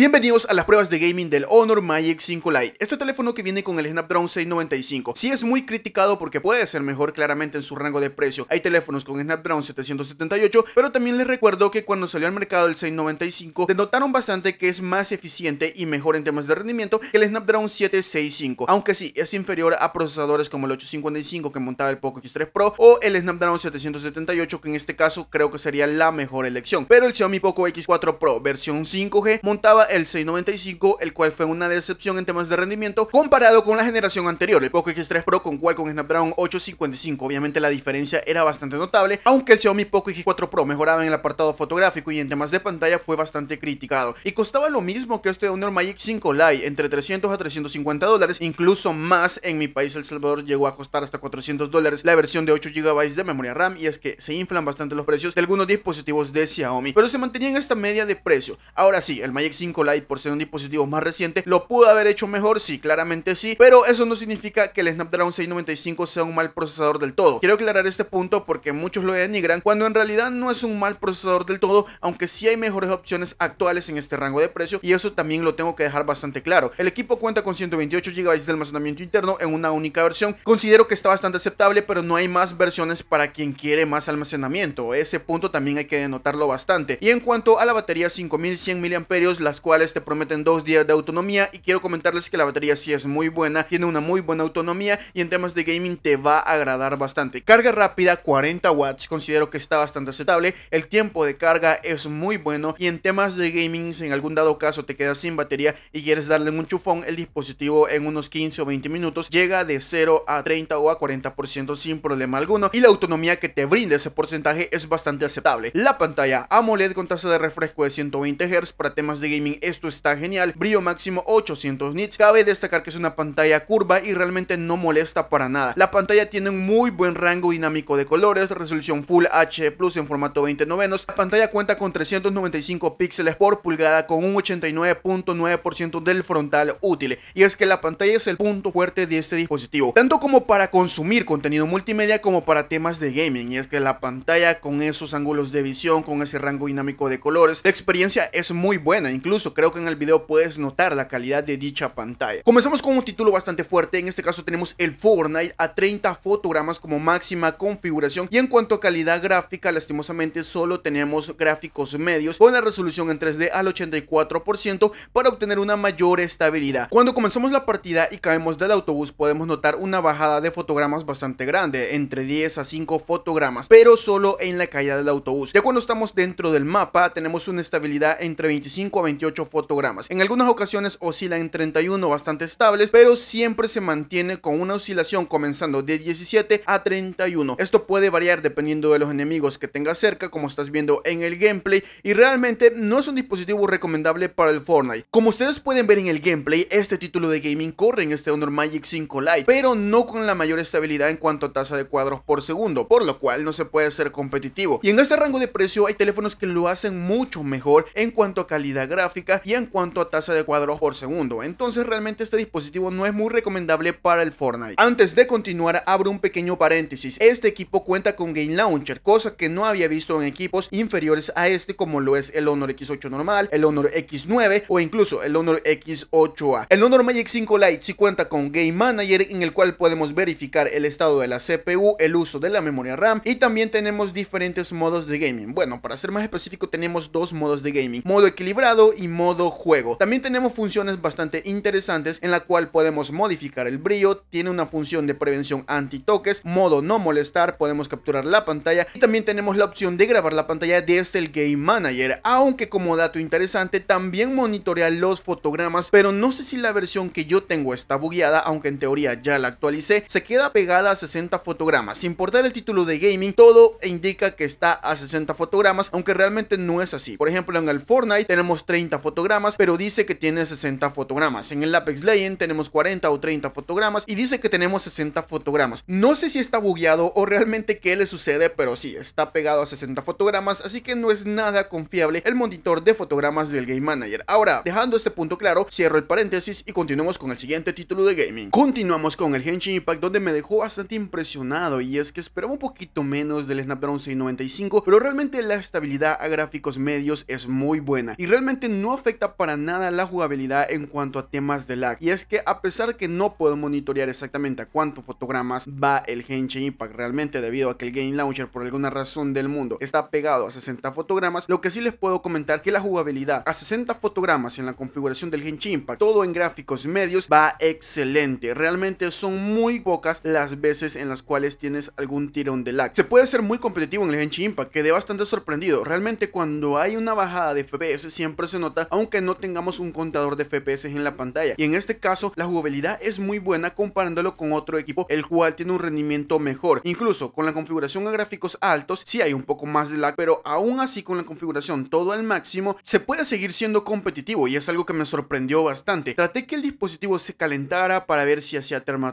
Bienvenidos a las pruebas de gaming del Honor Magic 5 Lite, este teléfono que viene con el Snapdragon 695, sí es muy criticado porque puede ser mejor claramente en su rango de precio, hay teléfonos con Snapdragon 778, pero también les recuerdo que cuando salió al mercado el 695, denotaron bastante que es más eficiente y mejor en temas de rendimiento que el Snapdragon 765, aunque sí, es inferior a procesadores como el 855 que montaba el Poco X3 Pro o el Snapdragon 778 que en este caso creo que sería la mejor elección, pero el Xiaomi Poco X4 Pro versión 5G montaba el 695, el cual fue una decepción en temas de rendimiento comparado con la generación anterior, el Poco X3 Pro con Qualcomm Snapdragon 855. Obviamente la diferencia era bastante notable, aunque el Xiaomi Poco X4 Pro mejoraba en el apartado fotográfico y en temas de pantalla fue bastante criticado y costaba lo mismo que este Honor Magic 5 Lite, entre 300 a 350 dólares, incluso más en mi país El Salvador llegó a costar hasta 400 dólares la versión de 8 GB de memoria RAM y es que se inflan bastante los precios de algunos dispositivos de Xiaomi, pero se mantenían en esta media de precio. Ahora sí, el Magic 5 Light por ser un dispositivo más reciente, lo pudo haber hecho mejor, sí, claramente sí, pero eso no significa que el Snapdragon 695 sea un mal procesador del todo. Quiero aclarar este punto porque muchos lo denigran cuando en realidad no es un mal procesador del todo, aunque sí hay mejores opciones actuales en este rango de precio y eso también lo tengo que dejar bastante claro. El equipo cuenta con 128 GB de almacenamiento interno en una única versión. Considero que está bastante aceptable, pero no hay más versiones para quien quiere más almacenamiento. Ese punto también hay que denotarlo bastante. Y en cuanto a la batería 5100 mAh, las cuales te prometen dos días de autonomía y quiero comentarles que la batería sí es muy buena, tiene una muy buena autonomía y en temas de gaming te va a agradar bastante. Carga rápida 40 watts, considero que está bastante aceptable, el tiempo de carga es muy bueno y en temas de gaming si en algún dado caso te quedas sin batería y quieres darle un chufón, el dispositivo en unos 15 o 20 minutos llega de 0 a 30 o a 40% sin problema alguno y la autonomía que te brinda ese porcentaje es bastante aceptable. La pantalla AMOLED con tasa de refresco de 120 Hz para temas de gaming esto está genial. Brillo máximo 800 nits. Cabe destacar que es una pantalla curva y realmente no molesta para nada. La pantalla tiene un muy buen rango dinámico de colores, resolución Full H Plus en formato 20 novenos. La pantalla cuenta con 395 píxeles por pulgada con un 89.9% del frontal útil. Y es que la pantalla es el punto fuerte de este dispositivo, tanto como para consumir contenido multimedia como para temas de gaming. Y es que la pantalla con esos ángulos de visión, con ese rango dinámico de colores, la experiencia es muy buena. Incluso creo que en el video puedes notar la calidad de dicha pantalla. Comenzamos con un título bastante fuerte, en este caso tenemos el Fortnite a 30 fotogramas como máxima configuración y en cuanto a calidad gráfica lastimosamente solo tenemos gráficos medios con la resolución en 3D al 84% para obtener una mayor estabilidad. Cuando comenzamos la partida y caemos del autobús podemos notar una bajada de fotogramas bastante grande, entre 10 a 5 fotogramas, pero solo en la caída del autobús. Ya cuando estamos dentro del mapa tenemos una estabilidad entre 25 a 28 fotogramas. En algunas ocasiones oscila en 31 bastante estables, pero siempre se mantiene con una oscilación comenzando de 17 a 31. Esto puede variar dependiendo de los enemigos que tenga cerca, como estás viendo en el gameplay, y realmente no es un dispositivo recomendable para el Fortnite. Como ustedes pueden ver en el gameplay, este título de gaming corre en este Honor Magic 5 Lite, pero no con la mayor estabilidad en cuanto a tasa de cuadros por segundo, por lo cual no se puede ser competitivo. Y en este rango de precio hay teléfonos que lo hacen mucho mejor en cuanto a calidad gráfica y en cuanto a tasa de cuadros por segundo. Entonces realmente este dispositivo no es muy recomendable para el Fortnite. Antes de continuar abro un pequeño paréntesis. Este equipo cuenta con Game Launcher, cosa que no había visto en equipos inferiores a este como lo es el Honor X8 normal, el Honor X9 o incluso el Honor X8A. El Honor Magic 5 Lite sí cuenta con Game Manager en el cual podemos verificar el estado de la CPU, el uso de la memoria RAM y también tenemos diferentes modos de gaming. Bueno, para ser más específico tenemos dos modos de gaming, modo equilibrado y modo juego. También tenemos funciones bastante interesantes en la cual podemos modificar el brillo, tiene una función de prevención anti-toques, modo no molestar, podemos capturar la pantalla y también tenemos la opción de grabar la pantalla desde el Game Manager, aunque como dato interesante también monitorea los fotogramas, pero no sé si la versión que yo tengo está bugueada, aunque en teoría ya la actualicé, se queda pegada a 60 fotogramas, sin importar el título de gaming, todo indica que está a 60 fotogramas, aunque realmente no es así. Por ejemplo, en el Fortnite tenemos 30 fotogramas, pero dice que tiene 60 fotogramas. En el Apex Legend tenemos 40 o 30 fotogramas y dice que tenemos 60 fotogramas. No sé si está bugueado o realmente qué le sucede, pero sí, está pegado a 60 fotogramas, así que no es nada confiable el monitor de fotogramas del Game Manager. Ahora, dejando este punto claro, cierro el paréntesis y continuamos con el siguiente título de gaming. Continuamos con el Genshin Impact donde me dejó bastante impresionado y es que esperaba un poquito menos del Snapdragon 695, pero realmente la estabilidad a gráficos medios es muy buena y realmente no afecta para nada la jugabilidad en cuanto a temas de lag. Y es que a pesar que no puedo monitorear exactamente a cuántos fotogramas va el Genshin Impact realmente debido a que el Game Launcher por alguna razón del mundo está pegado a 60 fotogramas, lo que sí les puedo comentar que la jugabilidad a 60 fotogramas en la configuración del Genshin Impact, todo en gráficos medios, va excelente. Realmente son muy pocas las veces en las cuales tienes algún tirón de lag. Se puede ser muy competitivo en el Genshin Impact, quedé bastante sorprendido. Realmente cuando hay una bajada de FPS siempre se nota aunque no tengamos un contador de FPS en la pantalla. Y en este caso la jugabilidad es muy buena comparándolo con otro equipo el cual tiene un rendimiento mejor. Incluso con la configuración a gráficos altos Si hay un poco más de lag, pero aún así con la configuración todo al máximo se puede seguir siendo competitivo y es algo que me sorprendió bastante. Traté que el dispositivo se calentara para ver si hacía thermal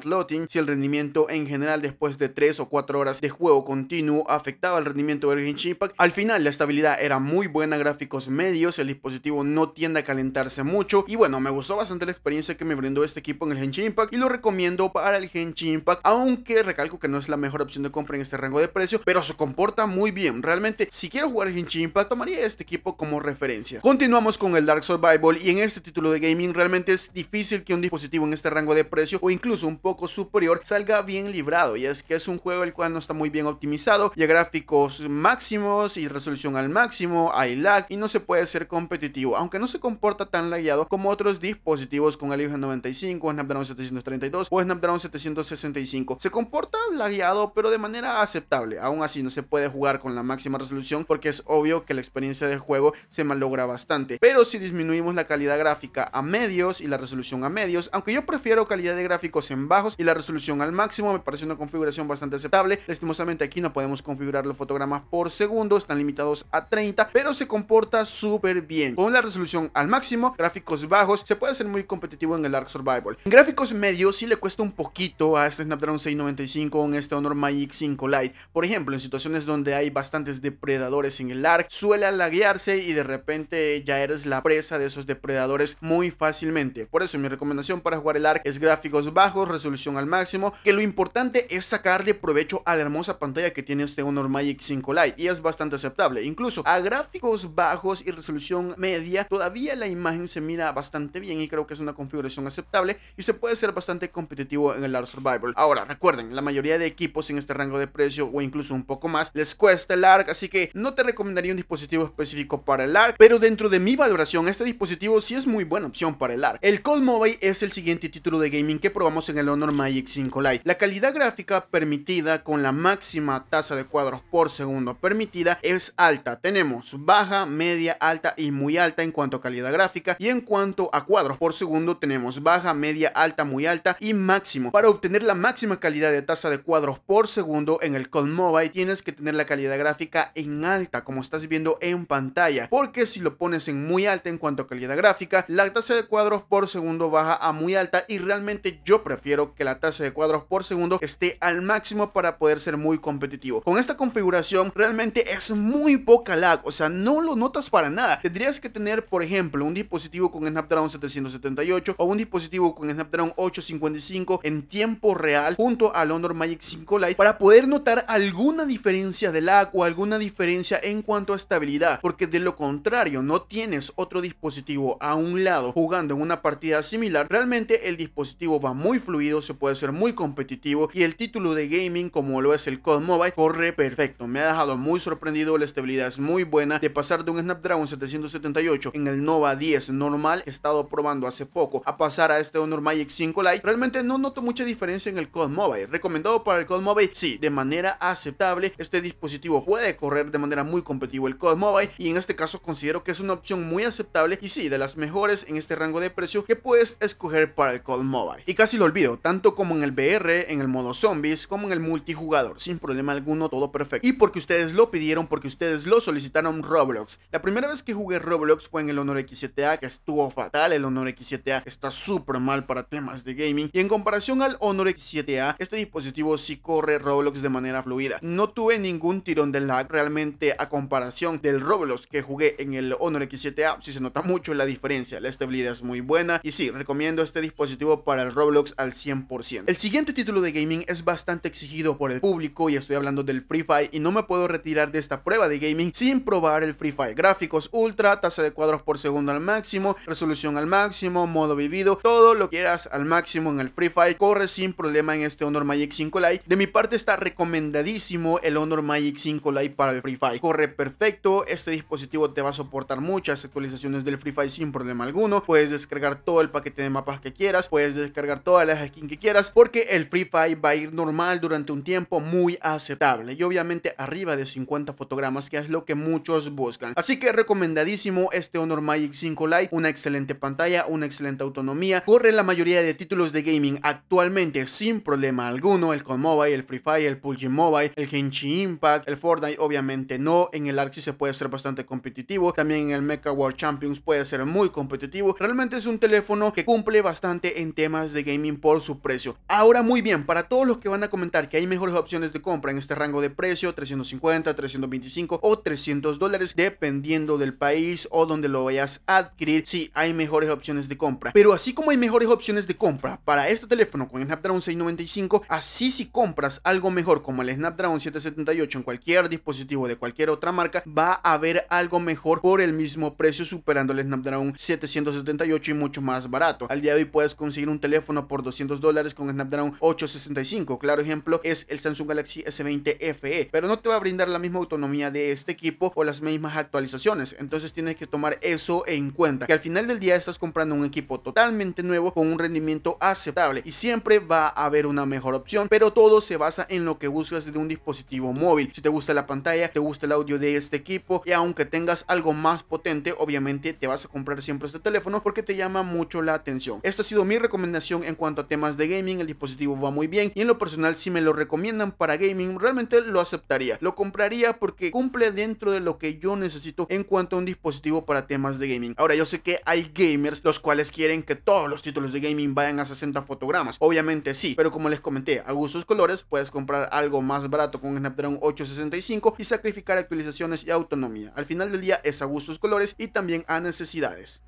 si el rendimiento en general después de 3 o 4 horas de juego continuo afectaba el rendimiento del Genshin Impact. Al final la estabilidad era muy buena, gráficos medios, el dispositivo no tiende a calentarse mucho. Y bueno, me gustó bastante la experiencia que me brindó este equipo en el Genshin Impact y lo recomiendo para el Genshin Impact, aunque recalco que no es la mejor opción de compra en este rango de precio, pero se comporta muy bien. Realmente, si quiero jugar el Genshin Impact, tomaría este equipo como referencia. Continuamos con el Dark Survival y en este título de gaming realmente es difícil que un dispositivo en este rango de precio o incluso un poco superior salga bien librado y es que es un juego el cual no está muy bien optimizado y gráficos máximos y resolución al máximo, hay lag y no se puede ser competitivo aunque no se comporta tan lagueado como otros dispositivos con el 95, Snapdragon 732 o Snapdragon 765. Se comporta lagueado, pero de manera aceptable. Aún así, no se puede jugar con la máxima resolución porque es obvio que la experiencia de juego se malogra bastante. Pero si disminuimos la calidad gráfica a medios y la resolución a medios, aunque yo prefiero calidad de gráficos en bajos y la resolución al máximo, me parece una configuración bastante aceptable. Lastimosamente aquí no podemos configurar los fotogramas por segundo, están limitados a 30, pero se comporta súper bien. Con la resolución al máximo, gráficos bajos, se puede hacer muy competitivo en el Ark Survival. En gráficos medios si le cuesta un poquito a este Snapdragon 695 en este Honor Magic 5 Lite. Por ejemplo, en situaciones donde hay bastantes depredadores en el Ark, suele alaguearse y de repente ya eres la presa de esos depredadores muy fácilmente. Por eso mi recomendación para jugar el Ark es gráficos bajos, resolución al máximo, que lo importante es sacarle provecho a la hermosa pantalla que tiene este Honor Magic 5 Lite y es bastante aceptable. Incluso a gráficos bajos y resolución media todavía la imagen se mira bastante bien y creo que es una configuración aceptable y se puede ser bastante competitivo en el Ark Survival. Ahora, recuerden, la mayoría de equipos en este rango de precio o incluso un poco más les cuesta el ARC, así que no te recomendaría un dispositivo específico para el ARC, pero dentro de mi valoración este dispositivo sí es muy buena opción para el ARC. El Cold Mobile es el siguiente título de gaming que probamos en el Honor Magic 5 Lite. La calidad gráfica permitida con la máxima tasa de cuadros por segundo permitida es alta. Tenemos baja, media, alta y muy alta en cuanto a calidad gráfica y en cuanto a cuadros por segundo tenemos baja, media, alta, muy alta y máximo. Para obtener la máxima calidad de tasa de cuadros por segundo en el Code Mobile tienes que tener la calidad gráfica en alta como estás viendo en pantalla porque si lo pones en muy alta en cuanto a calidad gráfica la tasa de cuadros por segundo baja a muy alta y realmente yo prefiero que la tasa de cuadros por segundo esté al máximo para poder ser muy competitivo. Con esta configuración realmente es muy poca lag, o sea no lo notas para nada, tendrías que tener por ejemplo, un dispositivo con Snapdragon 778 o un dispositivo con Snapdragon 855 en tiempo real junto al Honor Magic 5 Lite para poder notar alguna diferencia de lag o alguna diferencia en cuanto a estabilidad, porque de lo contrario no tienes otro dispositivo a un lado jugando en una partida similar, realmente el dispositivo va muy fluido, se puede ser muy competitivo y el título de gaming como lo es el COD Mobile corre perfecto. Me ha dejado muy sorprendido, la estabilidad es muy buena de pasar de un Snapdragon 778 en el Nova 10 normal he estado probando hace poco a pasar a este Honor Magic 5 Lite, realmente no noto mucha diferencia en el COD Mobile. Recomendado para el COD Mobile, sí, de manera aceptable, este dispositivo puede correr de manera muy competitiva el COD Mobile y en este caso considero que es una opción muy aceptable y sí, de las mejores en este rango de precio que puedes escoger para el COD Mobile. Y casi lo olvido, tanto como en el BR, en el modo zombies, como en el multijugador, sin problema alguno, todo perfecto. Y porque ustedes lo pidieron, porque ustedes lo solicitaron Roblox. La primera vez que jugué Roblox fue en el Honor X7A, que estuvo fatal. El Honor X7A está súper mal para temas de gaming. Y en comparación al Honor X7A, este dispositivo sí corre Roblox de manera fluida. No tuve ningún tirón de lag realmente a comparación del Roblox que jugué en el Honor X7A. Sí se nota mucho la diferencia. La estabilidad es muy buena. Y sí, recomiendo este dispositivo para el Roblox al 100%. El siguiente título de gaming es bastante exigido por el público y estoy hablando del Free Fire y no me puedo retirar de esta prueba de gaming sin probar el Free Fire. Gráficos ultra, tasa de cuadros por segundo al máximo, resolución al máximo, modo vivido, todo lo que quieras al máximo en el Free Fire, corre sin problema en este Honor Magic 5 Lite. De mi parte está recomendadísimo el Honor Magic 5 Lite para el Free Fire. Corre perfecto, este dispositivo te va a soportar muchas actualizaciones del Free Fire sin problema alguno. Puedes descargar todo el paquete de mapas que quieras, puedes descargar todas las skins que quieras, porque el Free Fire va a ir normal durante un tiempo muy aceptable y obviamente arriba de 50 fotogramas, que es lo que muchos buscan. Así que recomendadísimo este este Honor Magic 5 Lite, una excelente pantalla, una excelente autonomía, corre la mayoría de títulos de gaming actualmente sin problema alguno, el Conmobile, Mobile, el Free Fire, el PUBG Mobile, el Genshin Impact, el Fortnite obviamente no, en el Arc se puede ser bastante competitivo, también en el Mecha World Champions puede ser muy competitivo, realmente es un teléfono que cumple bastante en temas de gaming por su precio. Ahora muy bien, para todos los que van a comentar que hay mejores opciones de compra en este rango de precio, 350, 325 o 300 dólares, dependiendo del país o donde donde lo vayas a adquirir si hay mejores opciones de compra. Pero así como hay mejores opciones de compra para este teléfono con el Snapdragon 695, así si compras algo mejor como el Snapdragon 778 en cualquier dispositivo de cualquier otra marca, va a haber algo mejor por el mismo precio superando el Snapdragon 778 y mucho más barato. Al día de hoy puedes conseguir un teléfono por 200 dólares con Snapdragon 865. Claro ejemplo es el Samsung Galaxy S20 FE, pero no te va a brindar la misma autonomía de este equipo o las mismas actualizaciones. Entonces tienes que tomar eso en cuenta, que al final del día estás comprando un equipo totalmente nuevo con un rendimiento aceptable y siempre va a haber una mejor opción, pero todo se basa en lo que buscas de un dispositivo móvil. Si te gusta la pantalla, te gusta el audio de este equipo y aunque tengas algo más potente, obviamente te vas a comprar siempre este teléfono porque te llama mucho la atención. Esta ha sido mi recomendación en cuanto a temas de gaming, el dispositivo va muy bien y en lo personal si me lo recomiendan para gaming realmente lo aceptaría, lo compraría porque cumple dentro de lo que yo necesito en cuanto a un dispositivo para temas de gaming. Ahora, yo sé que hay gamers los cuales quieren que todos los títulos de gaming vayan a 60 fotogramas. Obviamente sí, pero como les comenté, a gustos colores puedes comprar algo más barato con Snapdragon 865 y sacrificar actualizaciones y autonomía. Al final del día es a gustos colores y también a necesidades.